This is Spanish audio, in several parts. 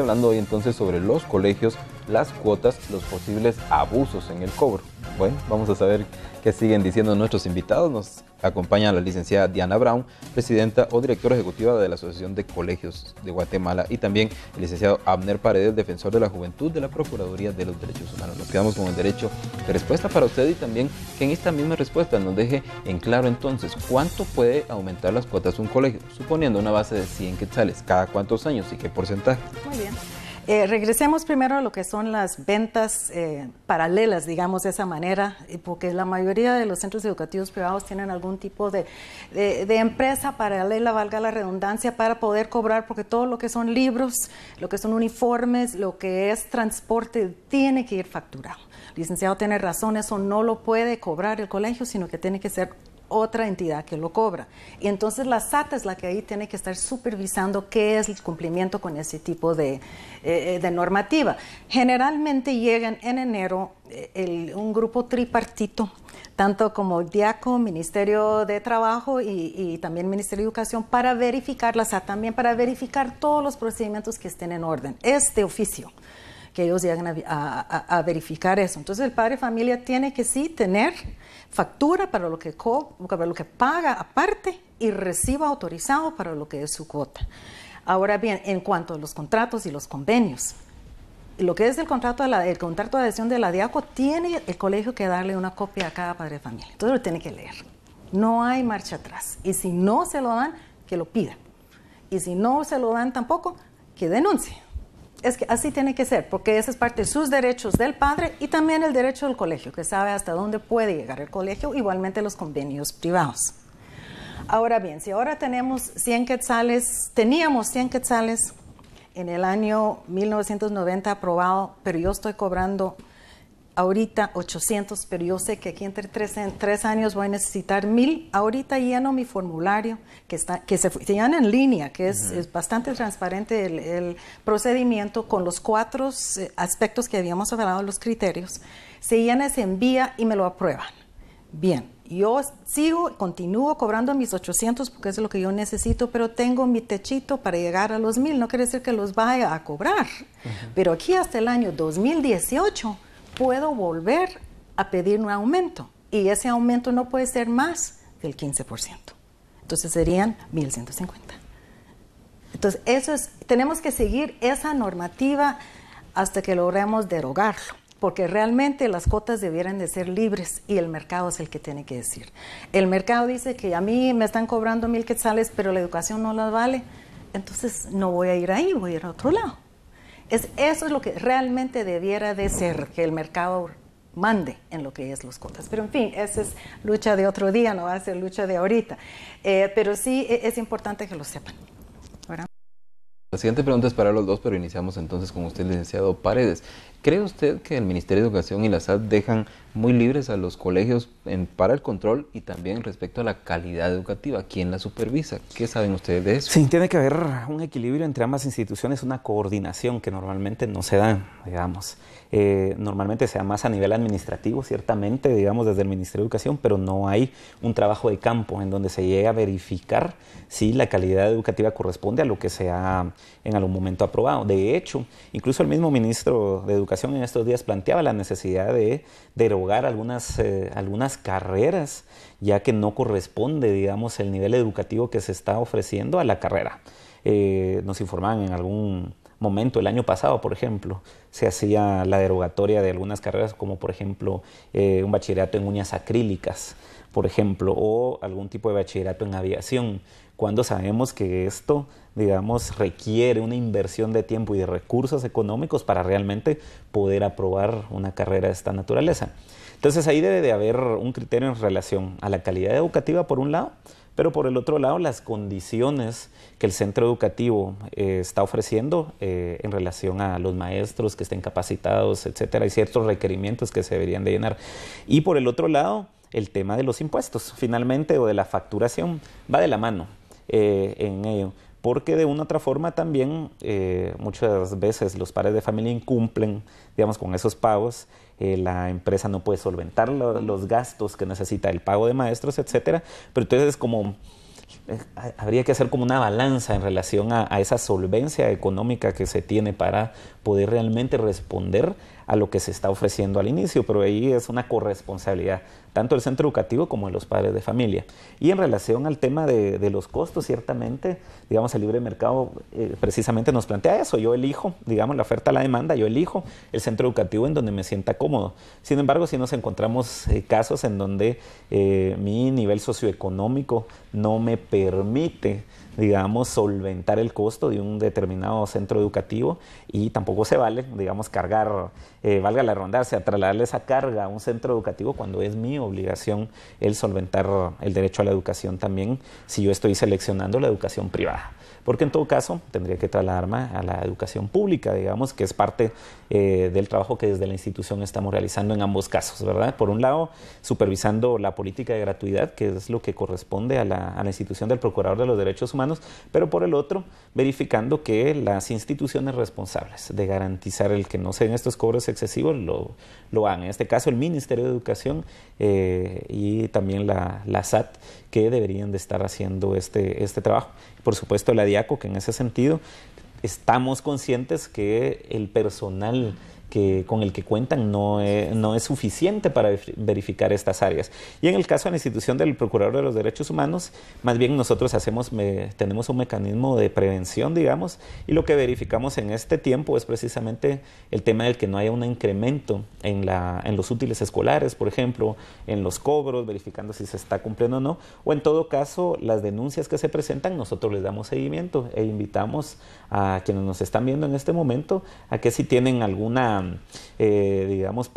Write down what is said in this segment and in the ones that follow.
hablando hoy entonces sobre los colegios las cuotas, los posibles abusos en el cobro. Bueno, vamos a saber qué siguen diciendo nuestros invitados. Nos acompaña la licenciada Diana Brown, presidenta o directora ejecutiva de la Asociación de Colegios de Guatemala, y también el licenciado Abner Paredes, defensor de la juventud de la Procuraduría de los Derechos Humanos. Nos quedamos con el derecho de respuesta para usted y también que en esta misma respuesta nos deje en claro entonces cuánto puede aumentar las cuotas un colegio, suponiendo una base de 100 quetzales cada cuántos años y qué porcentaje. Muy bien. Eh, regresemos primero a lo que son las ventas eh, paralelas, digamos de esa manera, eh, porque la mayoría de los centros educativos privados tienen algún tipo de, de, empresa paralela, valga la redundancia, para poder cobrar, porque todo lo que son libros, lo que son uniformes, lo que es transporte, tiene que ir facturado. Licenciado tiene razón, eso no lo puede cobrar el colegio, sino que tiene que ser otra entidad que lo cobra. Y entonces la SAT es la que ahí tiene que estar supervisando qué es el cumplimiento con ese tipo de, eh, eh, normativa. Generalmente llegan en enero eh, un grupo tripartito, tanto como DIACO, Ministerio de Trabajo y, también Ministerio de Educación, para verificar la SAT también para verificar todos los procedimientos que estén en orden. este oficio que ellos lleguen a, verificar eso. Entonces el padre de familia tiene que sí tener factura para lo que, lo que paga aparte y reciba autorizado para lo que es su cuota. Ahora bien, en cuanto a los contratos y los convenios, lo que es el contrato, de la, el contrato de adhesión de la DIACO, tiene el colegio que darle una copia a cada padre de familia. Entonces lo tiene que leer. No hay marcha atrás. Y si no se lo dan, que lo pida. Y si no se lo dan tampoco, que denuncie es que así tiene que ser, porque esa es parte de sus derechos del padre y también el derecho del colegio, que sabe hasta dónde puede llegar el colegio, igualmente los convenios privados. Ahora bien, si ahora tenemos 100 quetzales, teníamos 100 quetzales en el año 1990 aprobado, pero yo estoy cobrando ahorita 800, pero yo sé que aquí entre tres, en años voy a necesitar mil. Ahorita lleno mi formulario, que, está, que se, se en línea, que es, bastante transparente el, procedimiento con los cuatro eh, aspectos que habíamos hablado, los criterios. Se llena, se envía y me lo aprueban. Bien, yo sigo, continúo cobrando mis 800 porque es lo que yo necesito, pero tengo mi techito para llegar a los mil. No quiere decir que los vaya a cobrar, pero aquí hasta el año 2018 puedo volver a pedir un aumento y ese aumento no puede ser más del 15%. Entonces serían 1150. Entonces, eso es, tenemos que seguir esa normativa hasta que logremos derogarlo, porque realmente las cuotas debieran de ser libres y el mercado es el que tiene que decir. El mercado dice que a mí me están cobrando mil quetzales, pero la educación no las vale, entonces no voy a ir ahí, voy a ir a otro lado. Es, eso es lo que realmente debiera de ser, que el mercado mande en lo que es los cuotas. Pero en fin, esa es lucha de otro día, no va a ser lucha de ahorita. Eh, pero sí e, es importante que lo sepan. La siguiente pregunta es para los dos, pero iniciamos entonces con usted, licenciado Paredes. ¿Cree usted que el Ministerio de Educación y la SAT dejan muy libres a los colegios en, para el control y también respecto a la calidad educativa. ¿Quién la supervisa? ¿Qué saben ustedes de eso? Sí, tiene que haber un equilibrio entre ambas instituciones, una coordinación que normalmente no se da, digamos. Eh, normalmente se da más a nivel administrativo, ciertamente, digamos, desde el Ministerio de Educación, pero no hay un trabajo de campo en donde se llegue a verificar si la calidad educativa corresponde a lo que se ha en algún momento aprobado. De hecho, incluso el mismo ministro de Educación en estos días planteaba la necesidad de derogar algunas, eh, algunas carreras, ya que no corresponde, digamos, el nivel educativo que se está ofreciendo a la carrera. Eh, nos informaban en algún momento, el año pasado, por ejemplo, se hacía la derogatoria de algunas carreras, como por ejemplo eh, un bachillerato en uñas acrílicas, por ejemplo, o algún tipo de bachillerato en aviación, cuando sabemos que esto, digamos, requiere una inversión de tiempo y de recursos económicos para realmente poder aprobar una carrera de esta naturaleza. Entonces ahí debe de haber un criterio en relación a la calidad educativa por un lado, pero por el otro lado las condiciones que el centro educativo eh, está ofreciendo eh, en relación a los maestros que estén capacitados, etcétera, hay ciertos requerimientos que se deberían de llenar. Y por el otro lado, el tema de los impuestos, finalmente, o de la facturación, va de la mano. Eh, en ello. Porque de una otra forma también eh, muchas veces los padres de familia incumplen, digamos, con esos pagos. Eh, la empresa no puede solventar los gastos que necesita el pago de maestros, etcétera. Pero entonces es como habría que hacer como una balanza en relación a, esa solvencia económica que se tiene para poder realmente responder a lo que se está ofreciendo al inicio, pero ahí es una corresponsabilidad tanto el centro educativo como de los padres de familia. Y en relación al tema de, los costos, ciertamente, digamos, el libre mercado eh, precisamente nos plantea eso. Yo elijo, digamos, la oferta, a la demanda, yo elijo el centro educativo en donde me sienta cómodo. Sin embargo, si nos encontramos eh, casos en donde eh, mi nivel socioeconómico no me permite, digamos, solventar el costo de un determinado centro educativo y tampoco se vale, digamos, cargar, valga la rondarse, o trasladarle esa carga a un centro educativo cuando es mío obligación el solventar el derecho a la educación también si yo estoy seleccionando la educación privada porque en todo caso tendría que arma a la educación pública, digamos, que es parte eh, del trabajo que desde la institución estamos realizando en ambos casos, ¿verdad? Por un lado, supervisando la política de gratuidad, que es lo que corresponde a la, institución del Procurador de los Derechos Humanos, pero por el otro, verificando que las instituciones responsables de garantizar el que no se den estos cobros excesivos lo, lo hagan. En este caso, el Ministerio de Educación eh, y también la, SAT, que deberían de estar haciendo este, este trabajo por supuesto la DIACO, que en ese sentido estamos conscientes que el personal que, con el que cuentan no es, no es suficiente para verificar estas áreas. Y en el caso de la institución del Procurador de los Derechos Humanos, más bien nosotros hacemos, tenemos un mecanismo de prevención, digamos, y lo que verificamos en este tiempo es precisamente el tema del que no haya un incremento en, la, en los útiles escolares, por ejemplo, en los cobros, verificando si se está cumpliendo o no, o en todo caso las denuncias que se presentan, nosotros les damos seguimiento e invitamos a quienes nos están viendo en este momento a que si tienen alguna eh, digamos,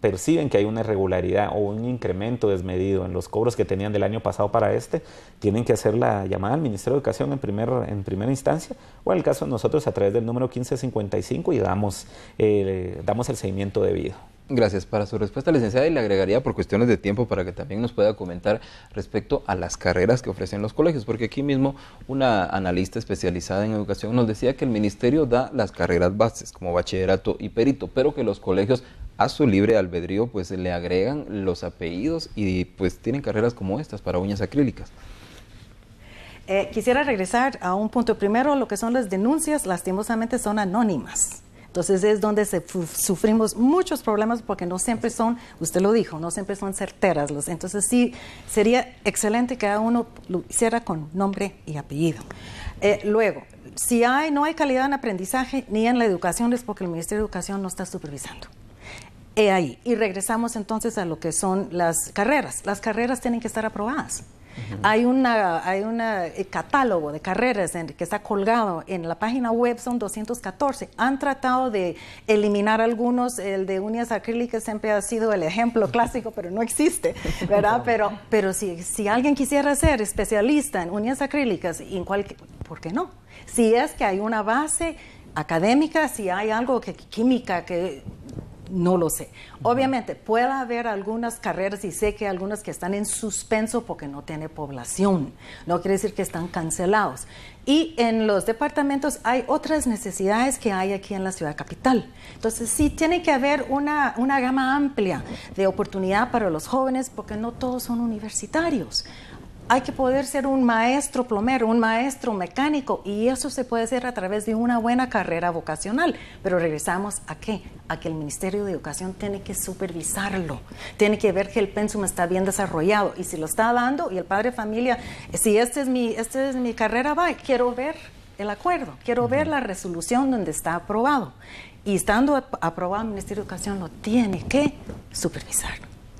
perciben que hay una irregularidad o un incremento desmedido en los cobros que tenían del año pasado para este, tienen que hacer la llamada al Ministerio de Educación en, primer, en primera instancia o en el caso de nosotros a través del número 1555 y eh, damos el seguimiento debido. Gracias para su respuesta, licenciada, y le agregaría por cuestiones de tiempo para que también nos pueda comentar respecto a las carreras que ofrecen los colegios, porque aquí mismo una analista especializada en educación nos decía que el ministerio da las carreras bases como bachillerato y perito, pero que los colegios a su libre albedrío pues le agregan los apellidos y pues tienen carreras como estas para uñas acrílicas. Eh, quisiera regresar a un punto. Primero, lo que son las denuncias, lastimosamente son anónimas. Entonces es donde se sufrimos muchos problemas porque no siempre son, usted lo dijo, no siempre son certeras. Los, entonces sí, sería excelente que cada uno lo hiciera con nombre y apellido. Eh, luego, si hay, no hay calidad en aprendizaje ni en la educación es porque el Ministerio de Educación no está supervisando. ahí. Y regresamos entonces a lo que son las carreras. Las carreras tienen que estar aprobadas. Hay una hay un eh, catálogo de carreras que está colgado en la página web, son 214. Han tratado de eliminar algunos, el de uñas acrílicas siempre ha sido el ejemplo clásico, pero no existe, ¿verdad? Pero, pero si, si alguien quisiera ser especialista en uñas acrílicas, en ¿por qué no? Si es que hay una base académica, si hay algo que química que no lo sé. Obviamente, puede haber algunas carreras y sé que algunas que están en suspenso porque no tiene población. No quiere decir que están cancelados. Y en los departamentos hay otras necesidades que hay aquí en la ciudad capital. Entonces, sí tiene que haber una, una gama amplia de oportunidad para los jóvenes porque no todos son universitarios hay que poder ser un maestro plomero, un maestro mecánico, y eso se puede hacer a través de una buena carrera vocacional. Pero regresamos a qué? A que el Ministerio de Educación tiene que supervisarlo, tiene que ver que el pensum está bien desarrollado, y si lo está dando, y el padre de familia, si esta es mi, este es mi carrera, va, quiero ver el acuerdo, quiero ver la resolución donde está aprobado. Y estando aprobado, el Ministerio de Educación lo tiene que supervisar.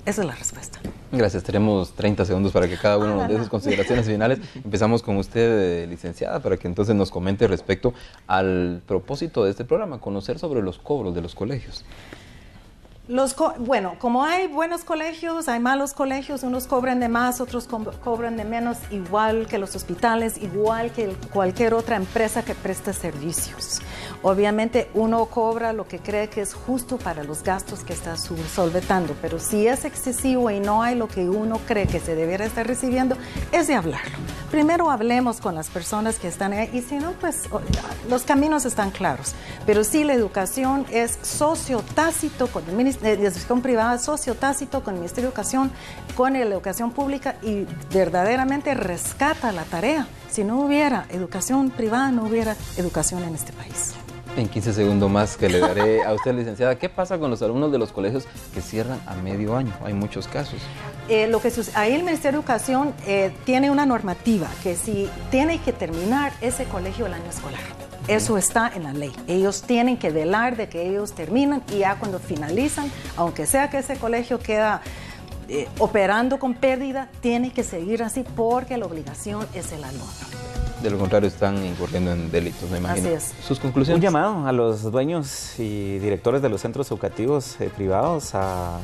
Esa es la respuesta. Gracias. Tenemos 30 segundos para que cada uno ah, de sus consideraciones finales. Empezamos con usted, eh, licenciada, para que entonces nos comente respecto al propósito de este programa, conocer sobre los cobros de los colegios. Los bueno, como hay buenos colegios, hay malos colegios, unos cobran de más, otros cobran de menos, igual que los hospitales, igual que cualquier otra empresa que presta servicios. Obviamente uno cobra lo que cree que es justo para los gastos que está solventando, pero si es excesivo y no hay lo que uno cree que se debiera estar recibiendo, es de hablarlo primero hablemos con las personas que están ahí y si no, pues los caminos están claros. Pero sí, la educación es socio tácito con el Ministerio eh, de Educación con el Ministerio de Educación, con la educación pública y verdaderamente rescata la tarea. Si no hubiera educación privada, no hubiera educación en este país en 15 segundos más que le daré a usted, licenciada. ¿Qué pasa con los alumnos de los colegios que cierran a medio año? Hay muchos casos. Eh, lo que ahí el Ministerio de Educación eh, tiene una normativa que si tiene que terminar ese colegio el año escolar. Eso está en la ley. Ellos tienen que velar de que ellos terminan y ya cuando finalizan, aunque sea que ese colegio queda eh, operando con pérdida, tiene que seguir así porque la obligación es el alumno. De lo contrario, están incurriendo en delitos, me imagino. ¿Sus conclusiones? Un llamado a los dueños y directores de los centros educativos eh, privados a,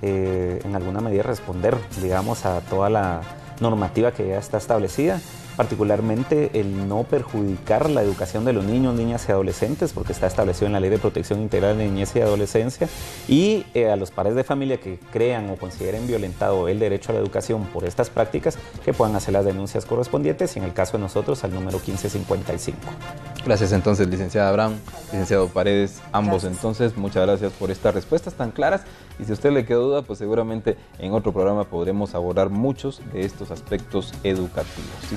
eh, en alguna medida, responder, digamos, a toda la normativa que ya está establecida particularmente el no perjudicar la educación de los niños, niñas y adolescentes, porque está establecido en la Ley de Protección Integral de Niñez y Adolescencia, y eh, a los padres de familia que crean o consideren violentado el derecho a la educación por estas prácticas, que puedan hacer las denuncias correspondientes, y en el caso de nosotros, al número 1555. Gracias entonces, licenciada Abraham, licenciado Paredes, ambos entonces, muchas gracias por estas respuestas tan claras, y si a usted le queda duda, pues seguramente en otro programa podremos abordar muchos de estos aspectos educativos.